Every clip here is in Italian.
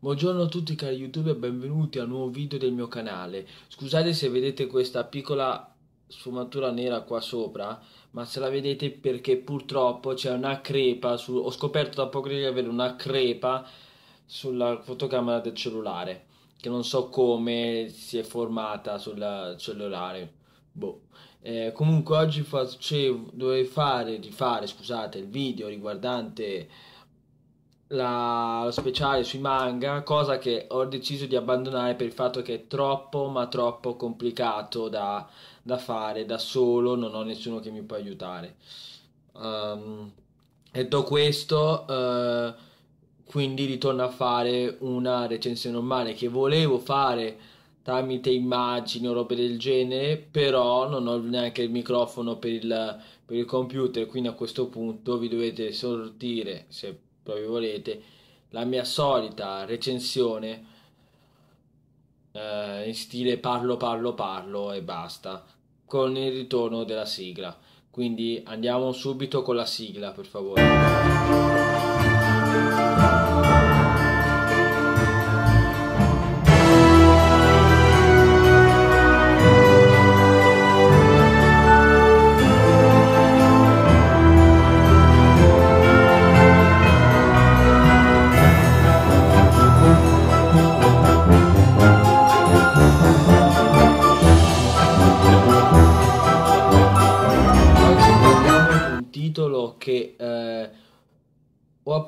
Buongiorno a tutti cari youtube e benvenuti a un nuovo video del mio canale Scusate se vedete questa piccola sfumatura nera qua sopra Ma se la vedete perché purtroppo c'è una crepa su... Ho scoperto da poco di avere una crepa sulla fotocamera del cellulare Che non so come si è formata sul cellulare Boh. Eh, comunque oggi facevo, dovevo fare, rifare scusate, il video riguardante la, lo speciale sui manga, cosa che ho deciso di abbandonare per il fatto che è troppo, ma troppo complicato da, da fare da solo, non ho nessuno che mi può aiutare. Um, ehm, detto questo, uh, quindi ritorno a fare una recensione normale che volevo fare tramite immagini o robe del genere, però non ho neanche il microfono per il, per il computer, quindi a questo punto vi dovete sortire, se proprio volete, la mia solita recensione eh, in stile parlo parlo parlo e basta, con il ritorno della sigla. Quindi andiamo subito con la sigla, per favore.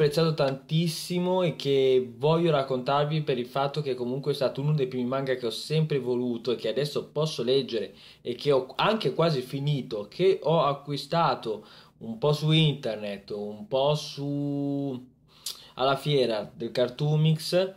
apprezzato tantissimo e che voglio raccontarvi per il fatto che comunque è stato uno dei primi manga che ho sempre voluto e che adesso posso leggere e che ho anche quasi finito, che ho acquistato un po' su internet, un po' su alla fiera del Cartoomix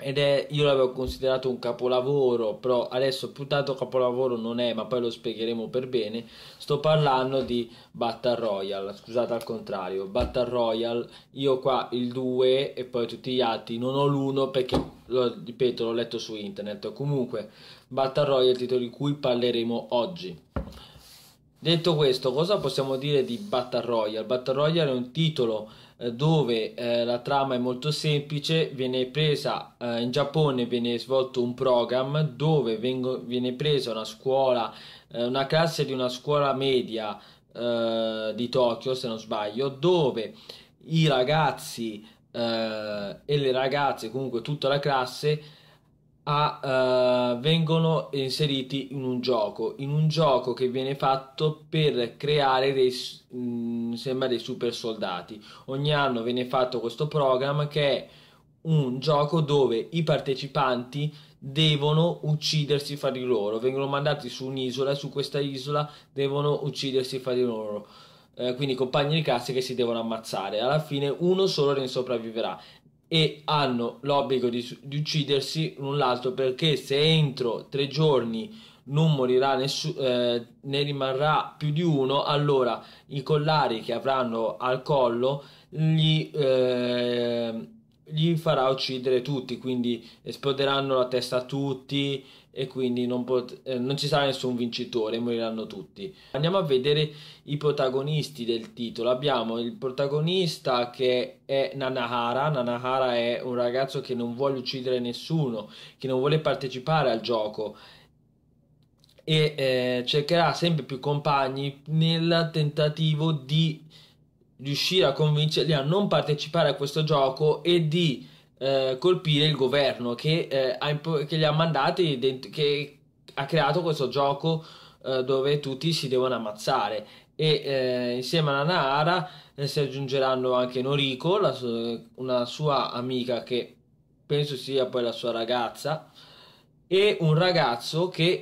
ed è, io l'avevo considerato un capolavoro, però adesso più tanto capolavoro non è, ma poi lo spiegheremo per bene. Sto parlando di Battle Royale, scusate al contrario, Battle Royale, io qua il 2 e poi tutti gli altri, non ho l'1 perché, lo, ripeto, l'ho letto su internet. Comunque, Battle Royale è il titolo di cui parleremo oggi. Detto questo, cosa possiamo dire di Battle Royale? Battle Royale è un titolo eh, dove eh, la trama è molto semplice, viene presa eh, in Giappone viene svolto un program dove vengo, viene presa una scuola, eh, una classe di una scuola media eh, di Tokyo, se non sbaglio, dove i ragazzi eh, e le ragazze, comunque tutta la classe a, uh, vengono inseriti in un gioco, in un gioco che viene fatto per creare dei, mh, mm, sembra dei super soldati. Ogni anno viene fatto questo programma che è un gioco dove i partecipanti devono uccidersi fra di loro, vengono mandati su un'isola e su questa isola devono uccidersi fra di loro. Eh, quindi compagni di classe che si devono ammazzare. Alla fine uno solo ne sopravviverà e hanno l'obbligo di, di uccidersi l'un l'altro perché se entro tre giorni non morirà nessuno, eh, ne rimarrà più di uno, allora i collari che avranno al collo gli, eh, gli farà uccidere tutti, quindi esploderanno la testa a tutti, e quindi non, pot- eh, non, ci sarà nessun vincitore, moriranno tutti. Andiamo a vedere i protagonisti del titolo. Abbiamo il protagonista che è Nanahara. Nanahara è un ragazzo che non vuole uccidere nessuno, che non vuole partecipare al gioco e eh, cercherà sempre più compagni nel tentativo di riuscire a convincerli a non partecipare a questo gioco e di eh, colpire il governo che, eh, ha che li ha mandati, che ha creato questo gioco eh, dove tutti si devono ammazzare. E eh, insieme alla Nahara eh, si aggiungeranno anche Noriko, su- una sua amica che penso sia poi la sua ragazza, e un ragazzo che,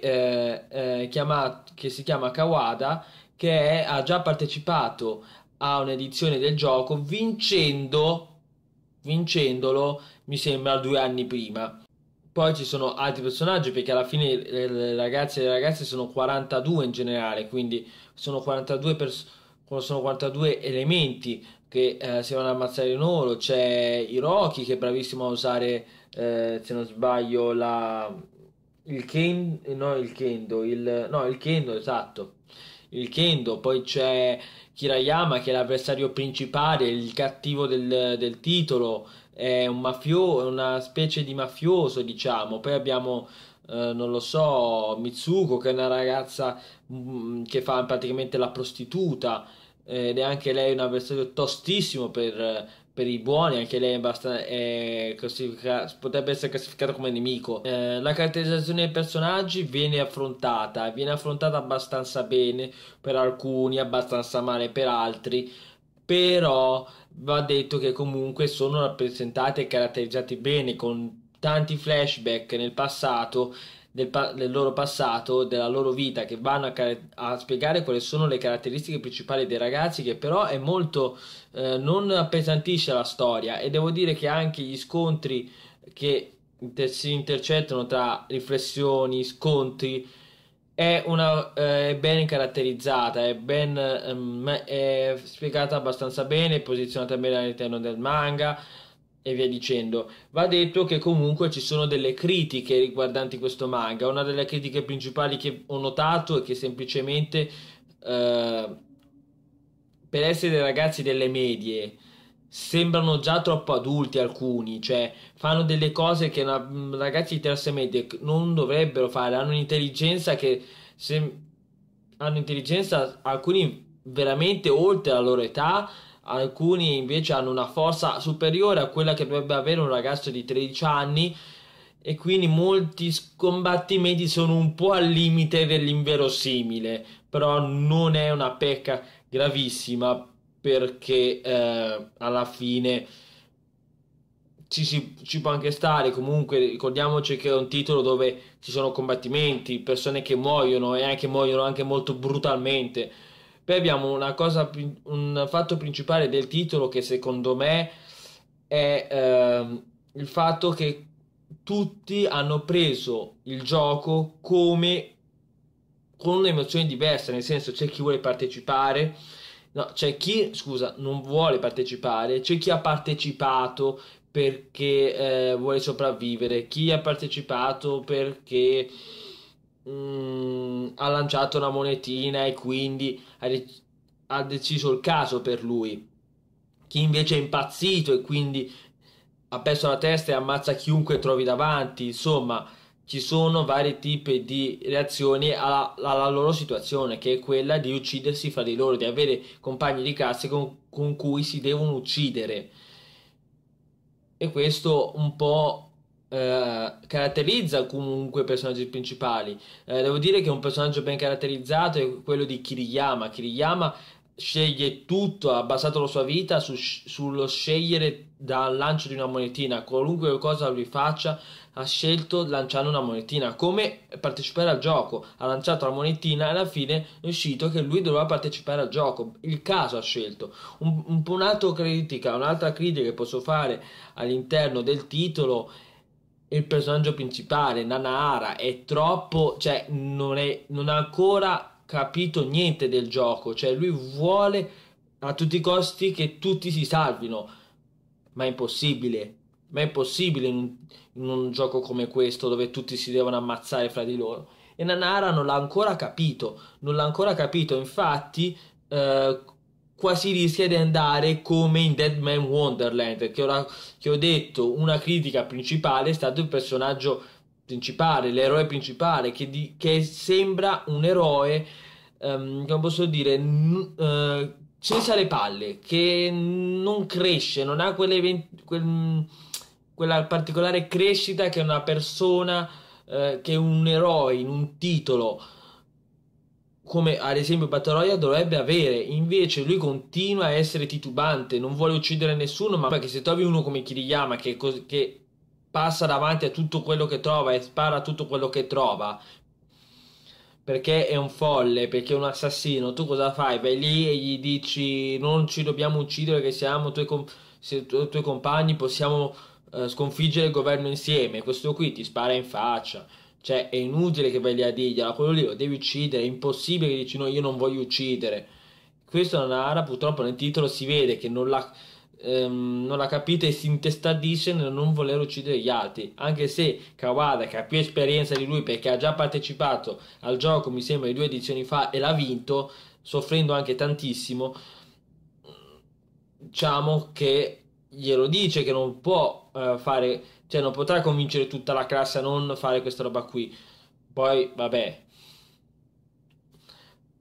chiama- che si chiama Kawada che è- ha già partecipato a un'edizione del gioco vincendo vincendolo mi sembra due anni prima. Poi ci sono altri personaggi perché alla fine eh, le ragazze e le ragazze sono 42 in generale, quindi sono 42, pers- sono 42 elementi che eh, si vanno ad ammazzare in oro. C'è Hiroki che è bravissimo a usare, eh, se non sbaglio, la, il, ken- no, il kendo, il, no, il kendo esatto il Kendo, poi c'è Kirayama che è l'avversario principale, il cattivo del, del titolo, è un mafioso, una specie di mafioso diciamo, poi abbiamo Uh, non lo so, Mitsuko che è una ragazza mh, mm, che fa praticamente la prostituta eh, ed è anche lei un avversario tostissimo per, per i buoni anche lei potrebbe essere classificata come nemico. Eh, la caratterizzazione dei personaggi viene affrontata, viene affrontata abbastanza bene per alcuni, abbastanza male per altri, però va detto che comunque sono rappresentati e caratterizzati bene con tanti flashback nel passato del, pa- del, loro passato, della loro vita, che vanno a, car- a, spiegare quali sono le caratteristiche principali dei ragazzi, che però è molto, eh, non appesantisce la storia e devo dire che anche gli scontri che inter- si intercettano tra riflessioni, scontri, è, una, eh, è ben caratterizzata, è ben ehm, è spiegata abbastanza bene, posizionata bene all'interno del manga e via dicendo. Va detto che comunque ci sono delle critiche riguardanti questo manga. Una delle critiche principali che ho notato è che semplicemente eh, per essere ragazzi delle medie sembrano già troppo adulti alcuni, cioè fanno delle cose che una, mm, ragazzi di terza media non dovrebbero fare, hanno un'intelligenza che se, hanno intelligenza alcuni veramente oltre la loro età alcuni invece hanno una forza superiore a quella che dovrebbe avere un ragazzo di 13 anni e quindi molti combattimenti sono un po' al limite dell'inverosimile, però non è una pecca gravissima perché eh, alla fine ci, si, ci può anche stare, comunque ricordiamoci che è un titolo dove ci sono combattimenti, persone che muoiono e anche muoiono anche molto brutalmente poi abbiamo una cosa, un fatto principale del titolo che secondo me è eh, il fatto che tutti hanno preso il gioco come con un'emozione diversa, nel senso c'è chi vuole partecipare, no, c'è chi, scusa, non vuole partecipare, c'è chi ha partecipato perché eh, vuole sopravvivere, chi ha partecipato perché mh, mm, ha lanciato una monetina e quindi ha, deciso il caso per lui. Chi invece è impazzito e quindi ha perso la testa e ammazza chiunque trovi davanti, insomma ci sono vari tipi di reazioni alla, alla, loro situazione, che è quella di uccidersi fra di loro, di avere compagni di classe con, con cui si devono uccidere. E questo un po' Eh, caratterizza comunque i personaggi principali. Eh, devo dire che un personaggio ben caratterizzato è quello di Kiriyama. Kiriyama sceglie tutto, ha basato la sua vita su, sullo scegliere dal lancio di una monetina, qualunque cosa lui faccia ha scelto lanciando una monetina, come partecipare al gioco, ha lanciato la monetina e alla fine è uscito che lui doveva partecipare al gioco, il caso ha scelto. Un, un, un'altra critica, un'altra critica che posso fare all'interno del titolo il personaggio principale, Nanahara, è troppo, cioè non, è, non ha ancora capito niente del gioco, cioè lui vuole a tutti i costi che tutti si salvino, ma è impossibile, ma è impossibile in un, in un gioco come questo dove tutti si devono ammazzare fra di loro. E Nanara non l'ha ancora capito, non l'ha ancora capito, infatti eh, quasi rischia di andare come in Dead Man Wonderland, che, ora, che ho detto, una critica principale è stato il personaggio principale, l'eroe principale, che, di, che sembra un eroe, um, come posso dire, n- uh, senza le palle, che non cresce, non ha quelle, quel, quella particolare crescita che una persona, uh, che un eroe in un titolo come ad esempio Battaglia dovrebbe avere, invece lui continua a essere titubante, non vuole uccidere nessuno, ma perché se trovi uno come Kiriyama che, che passa davanti a tutto quello che trova e spara a tutto quello che trova, perché è un folle, perché è un assassino, tu cosa fai? Vai lì e gli dici non ci dobbiamo uccidere che siamo tuoi, com- tu- tuoi compagni, possiamo eh, sconfiggere il governo insieme, questo qui ti spara in faccia. Cioè, è inutile che vai lì a dirgliela, quello lì lo devi uccidere, è impossibile che dici no, io non voglio uccidere. Questo Nara purtroppo nel titolo si vede che non l'ha, ehm, non l'ha capita e si intestardisce nel non voler uccidere gli altri. Anche se Kawada, che ha più esperienza di lui perché ha già partecipato al gioco, mi sembra, di due edizioni fa e l'ha vinto, soffrendo anche tantissimo, diciamo che glielo dice che non può eh, fare cioè, non potrà convincere tutta la classe a non fare questa roba qui. Poi, vabbè.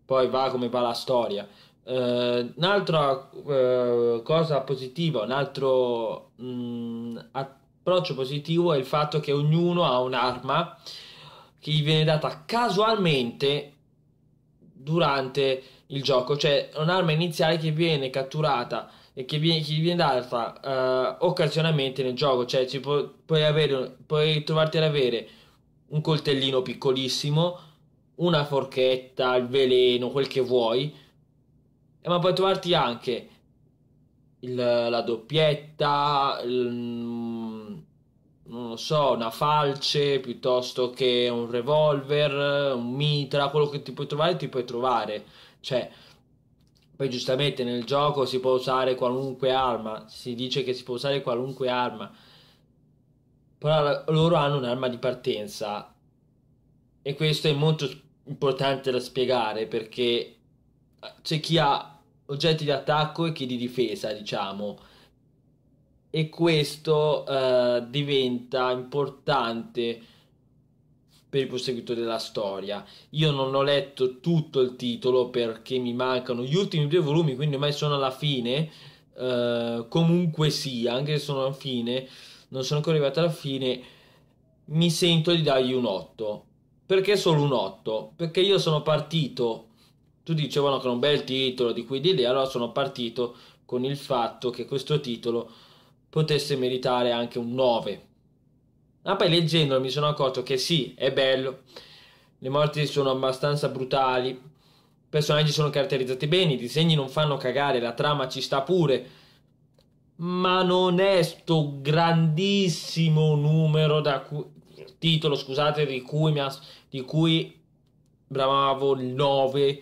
Poi va come va la storia. Uh, un'altra uh, cosa positiva, un altro mh, mm, approccio positivo è il fatto che ognuno ha un'arma che gli viene data casualmente durante il gioco, cioè un'arma iniziale che viene catturata e che viene, che viene data uh, occasionalmente nel gioco, cioè ci può, puoi, avere, puoi trovarti ad avere un coltellino piccolissimo, una forchetta, il veleno, quel che vuoi, ma puoi trovarti anche il, la doppietta, il, mm, non lo so, una falce piuttosto che un revolver, un mitra, quello che ti puoi trovare ti puoi trovare. Cioè, poi giustamente nel gioco si può usare qualunque arma, si dice che si può usare qualunque arma, però loro hanno un'arma di partenza e questo è molto importante da spiegare perché eh, c'è chi ha oggetti di attacco e chi di difesa, diciamo, e questo eh, diventa importante per il proseguito della storia. Io non ho letto tutto il titolo perché mi mancano gli ultimi due volumi, quindi ormai sono alla fine. Uh, comunque sia, anche se sono alla fine, non sono ancora arrivato alla fine, mi sento di dargli un 8. Perché solo un 8? Perché io sono partito, tu dicevano che era un bel titolo di cui di idea, allora sono partito con il fatto che questo titolo potesse meritare anche un 9 ma ah, poi leggendolo mi sono accorto che sì, è bello, le morti sono abbastanza brutali, i personaggi sono caratterizzati bene, i disegni non fanno cagare, la trama ci sta pure, ma non è sto grandissimo numero da cui, titolo, scusate, di cui, mi ha, di cui bramavo il 9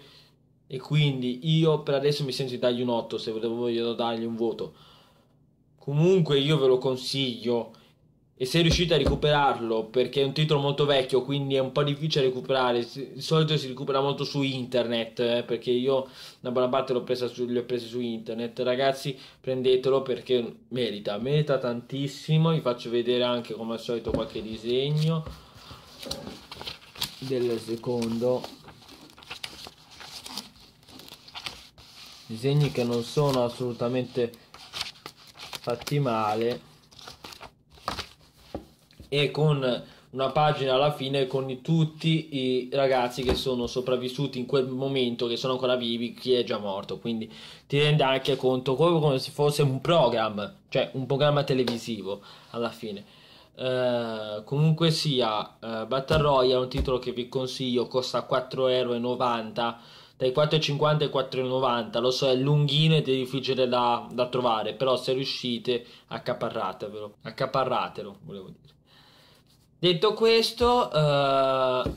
e quindi io per adesso mi sento di dargli un 8 se volevo dargli un voto. Comunque io ve lo consiglio e se riuscite a recuperarlo perché è un titolo molto vecchio quindi è un po' difficile recuperare di solito si recupera molto su internet eh, perché io una buona parte l'ho presa su, li ho presi su internet ragazzi prendetelo perché merita merita tantissimo vi faccio vedere anche come al solito qualche disegno del secondo disegni che non sono assolutamente fatti male e con una pagina alla fine con tutti i ragazzi che sono sopravvissuti in quel momento, che sono ancora vivi, chi è già morto. Quindi ti rende anche conto proprio come se fosse un programma, cioè un programma televisivo alla fine. Uh, comunque sia, uh, eh, Battle Royale è un titolo che vi consiglio, costa 4,90€, dai 4,50 ai 4,90€, lo so è lunghino ed è difficile da, da trovare, però se riuscite accaparratevelo, accaparratelo volevo dire. Detto questo, eh,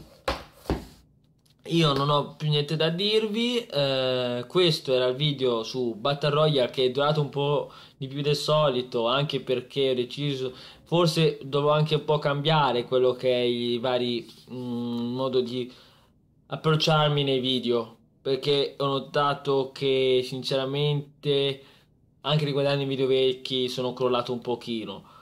io non ho più niente da dirvi. Eh, questo era il video su Battle Royale che è durato un po' di più del solito, anche perché ho deciso, forse dovrò anche un po' cambiare quello che è i vari mh, mm, modo di approcciarmi nei video, perché ho notato che sinceramente anche riguardando i video vecchi sono crollato un pochino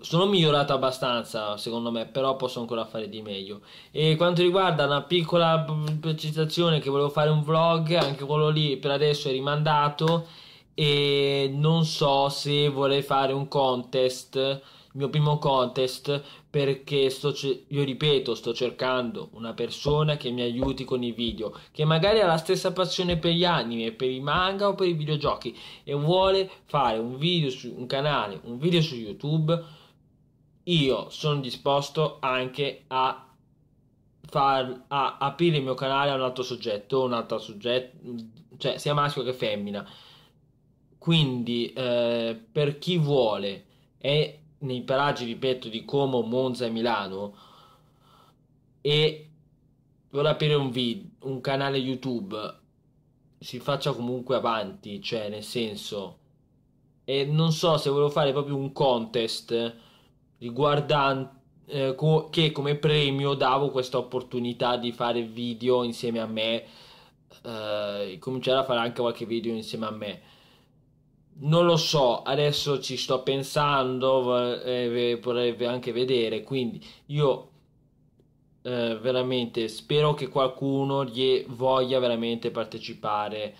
sono migliorato abbastanza secondo me però posso ancora fare di meglio e quanto riguarda una piccola precisazione che volevo fare un vlog anche quello lì per adesso è rimandato e non so se vorrei fare un contest il mio primo contest perché sto ce- io ripeto, sto cercando una persona che mi aiuti con i video, che magari ha la stessa passione per gli anime, per i manga o per i videogiochi e vuole fare un video su un canale, un video su YouTube. Io sono disposto anche a far a aprire il mio canale a un altro soggetto, un altro soggetto, cioè sia maschio che femmina. Quindi eh, per chi vuole e nei paraggi, ripeto, di Como, Monza e Milano e vorrei aprire un, vid- un canale YouTube, si faccia comunque avanti, cioè nel senso... E non so se volevo fare proprio un contest riguardante eh, che come premio davo questa opportunità di fare video insieme a me eh, cominciare a fare anche qualche video insieme a me non lo so, adesso ci sto pensando, eh, vorrei anche vedere, quindi io eh, veramente spero che qualcuno voglia veramente partecipare.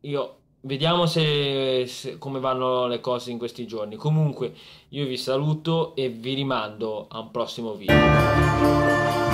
Io vediamo se, se, come vanno le cose in questi giorni. Comunque io vi saluto e vi rimando a un prossimo video.